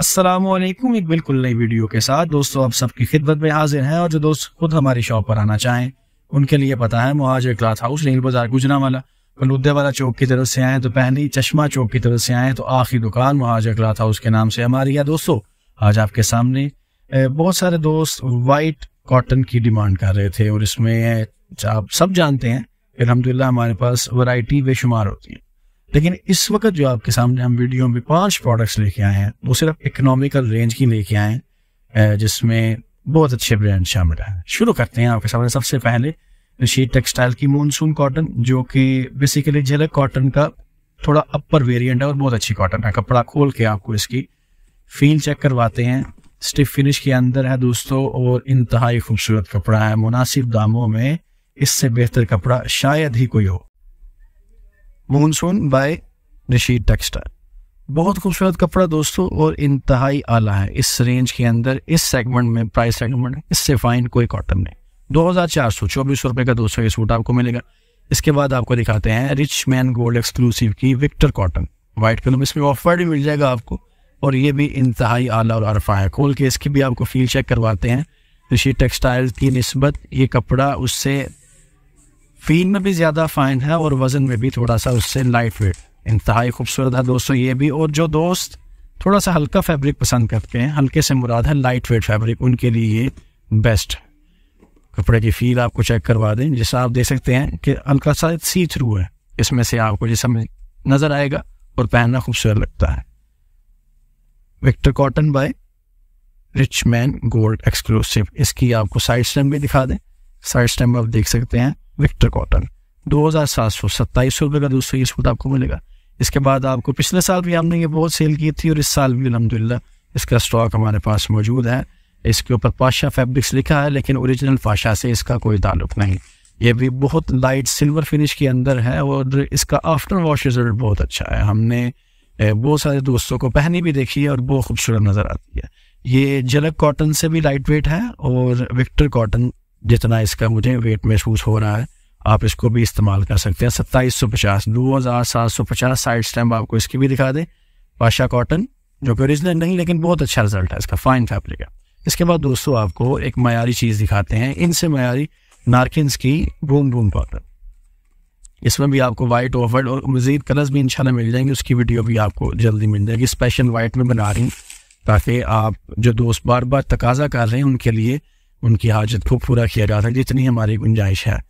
असलम एक बिल्कुल नई वीडियो के साथ दोस्तों आप सबकी खिदमत में हाजिर हैं और जो दोस्त खुद हमारी शॉप पर आना चाहें उनके लिए पता है मुहाजर क्लाथ हाउस नील बाजार गुजरा वाला बलुद्दे वाला चौक की तरफ से आए तो पहली चश्मा चौक की तरफ से आए तो आखिरी दुकान मुहाजर क्लाथ हाउस के नाम से हमारी है दोस्तों आज आपके सामने बहुत सारे दोस्त वाइट कॉटन की डिमांड कर रहे थे और इसमें आप सब जानते हैं अलहमदिल्ला हमारे पास वैरायटी बेशुमार होती है लेकिन इस वक्त जो आपके सामने हम वीडियो में पांच प्रोडक्ट्स लेके आए हैं वो सिर्फ इकोनॉमिकल रेंज की लेके आए हैं जिसमें बहुत अच्छे ब्रांड शामिल हैं शुरू करते हैं आपके सामने सबसे पहले शीट टेक्सटाइल की मानसून कॉटन जो कि बेसिकली झलक कॉटन का थोड़ा अपर वेरियंट है और बहुत अच्छी कॉटन है कपड़ा खोल के आपको इसकी फील चेक करवाते हैं स्टिफ फिनिश के अंदर है दोस्तों और इंतहाई खूबसूरत कपड़ा है मुनासिब दामों में इससे बेहतर कपड़ा शायद ही कोई हो मानसून बाय रशीद टेक्सटाइल बहुत खूबसूरत कपड़ा दोस्तों और इंतहाई आला है इस रेंज के अंदर इस सेगमेंट में प्राइस सेगमेंट में इससे फाइन कोई कॉटन नहीं दो हज़ार चार सौ चौबीस सौ रुपये का दो सौ ये सूट आपको मिलेगा इसके बाद आपको दिखाते हैं रिच मैन गोल्ड एक्सक्लूसिव की विक्टर कॉटन वाइट कलर इसमें ऑफर भी मिल जाएगा आपको और ये भी इंतहाई आला और अरफा है खोल के इसकी भी आपको फील चेक करवाते हैं ऋषि टेक्सटाइल की नस्बत ये कपड़ा उससे फीन में भी ज़्यादा फाइन है और वज़न में भी थोड़ा सा उससे लाइट वेट इंतहाई खूबसूरत है दोस्तों ये भी और जो दोस्त थोड़ा सा हल्का फैब्रिक पसंद करते हैं हल्के से मुराद है लाइट वेट फैब्रिक उनके लिए ये बेस्ट है कपड़े की फील आपको चेक करवा दें जैसे आप देख सकते हैं कि हल्का सा सी थ्रू है इसमें से आपको जैसा नज़र आएगा और पहनना खूबसूरत लगता है Victor cotton by Rich Man Gold Exclusive इसकी आपको साइड स्टैम भी दिखा दें साइड स्टैम आप देख सकते हैं विक्टर कॉटन दो हज़ार सात सौ सत्ताईस सौ रुपये का दोस्तों ये सूट आपको मिलेगा इसके बाद आपको पिछले साल भी हमने ये बहुत सेल की थी और इस साल भी अलहमदिल्ला इसका स्टॉक हमारे पास मौजूद है इसके ऊपर पाशा फैब्रिक्स लिखा है लेकिन ओरिजिनल पाशा से इसका कोई ताल्लुक नहीं ये भी बहुत लाइट सिल्वर फिनिश के अंदर है और इसका आफ्टर वॉश रिजल्ट बहुत अच्छा है हमने बहुत सारे दोस्तों को पहनी भी देखी है और बहुत खूबसूरत नज़र आती है ये जलक कॉटन से भी लाइट वेट है और विक्टर कॉटन जितना इसका मुझे वेट महसूस हो रहा है आप इसको भी इस्तेमाल कर सकते हैं सत्ताईस सौ पचास दो हज़ार सात सौ पचास साइड स्टैम्प आपको इसकी भी दिखा दें पाशा कॉटन जो कि ओरिजिनल नहीं लेकिन बहुत अच्छा रिजल्ट है इसका फाइन फैब्रिक है इसके बाद दोस्तों आपको एक मयारी चीज़ दिखाते हैं इनसे मयारी नार्किन्स की बूम बूम पाउडर इसमें भी आपको वाइट ऑफर्ड और मज़ीद कलर्स भी इंशाल्लाह मिल जाएंगे उसकी वीडियो भी आपको जल्दी मिल जाएगी स्पेशल वाइट में बना रही हूँ ताकि आप जो दोस्त बार बार तकाजा कर रहे हैं उनके लिए उनकी हाजत को पूरा किया जा है जितनी हमारी गुंजाइश है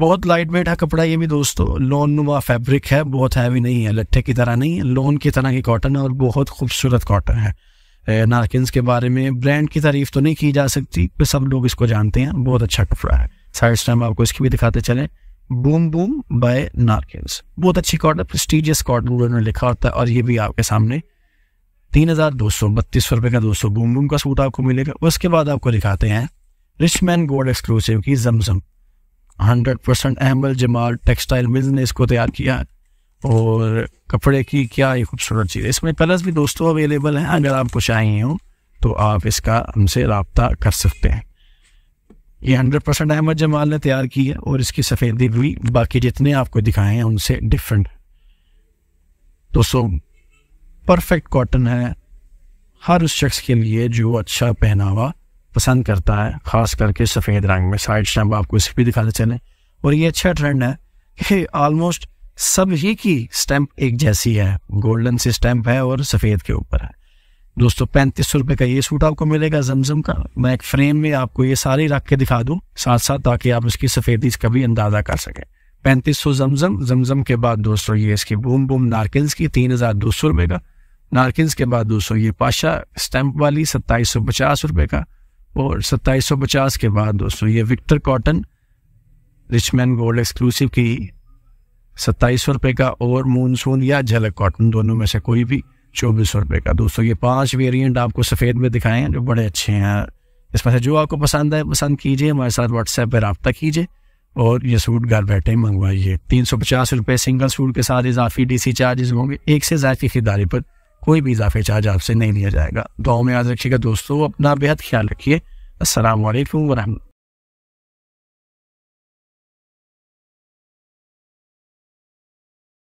बहुत लाइट वेट है कपड़ा ये भी दोस्तों लोन नुमा फैब्रिक है बहुत हैवी नहीं है लट्ठे की तरह नहीं है लोन की तरह की कॉटन है और बहुत खूबसूरत कॉटन है नारकिन्स के बारे में ब्रांड की तारीफ तो नहीं की जा सकती पर सब लोग इसको जानते हैं बहुत अच्छा कपड़ा है साइड टाइम आपको इसकी भी दिखाते चले बूम बूम बाय नारकिन्स बहुत अच्छी कॉटन प्रेस्टिजियस कॉटन उन्होंने लिखा होता है और ये भी आपके सामने तीन हज़ार दो सौ बत्तीस सौ रुपये का दो सौ बूम बूम का सूट आपको मिलेगा उसके बाद आपको दिखाते हैं रिचमैन गोल्ड एक्सक्लूसिव की Zamzam hundred percent Ahmad Jamal textile mills ने इसको तैयार किया और कपड़े की क्या ये खूबसूरत चीज़ है इसमें कलर्स भी दोस्तों अवेलेबल हैं अगर आपको चाहिए हो तो आप इसका हमसे रबता कर सकते हैं ये हंड्रेड परसेंट अहमद जमाल ने तैयार की है और इसकी सफ़ेदी भी बाकी जितने आपको दिखाए हैं उनसे डिफरेंट दोस्तों परफेक्ट कॉटन है हर उस शख्स के लिए जो अच्छा पहनावा पसंद करता है ख़ास करके सफ़ेद रंग में साइड स्टैम्प आपको इसे भी दिखाते चले और ये अच्छा ट्रेंड है कि ऑलमोस्ट ही की स्टैम्प एक जैसी है गोल्डन सी स्टैम्प है और सफ़ेद के ऊपर है दोस्तों पैंतीस सौ का ये सूट आपको मिलेगा जमजम का मैं एक फ्रेम में आपको ये सारे रख के दिखा दूँ साथ साथ ताकि आप इसकी सफ़ेदी का भी अंदाज़ा कर सकें पैंतीस सौ जमजम जमजम के बाद दोस्तों ये इसकी बूम बूम नारकिल्स की तीन हज़ार दो सौ रुपये का नारकिल्स के बाद दोस्तों ये पाशा स्टैम्प वाली सत्ताईस सौ पचास रुपये का और 2750 के बाद दोस्तों ये Victor cotton Richman Gold Exclusive की सत्ताईस सौ रुपये का और मूनसून या झलक कॉटन दोनों में से कोई भी चौबीस सौ रुपये का दोस्तों ये पांच वेरिएंट आपको सफ़ेद में दिखाए हैं जो बड़े अच्छे हैं इसमें से जो आपको पसंद आए पसंद कीजिए हमारे साथ व्हाट्सएप पर रबता कीजिए और ये सूट घर बैठे मंगवाइए तीन सौ पचास रुपये सिंगल सूट के साथ इजाफी डी सी चार्जेस होंगे एक से की खरीदारी पर कोई भी इजाफे चार्ज आपसे नहीं लिया जाएगा गाँव में याद रखिएगा दोस्तों अपना बेहद ख्याल रखिए असल वरहमल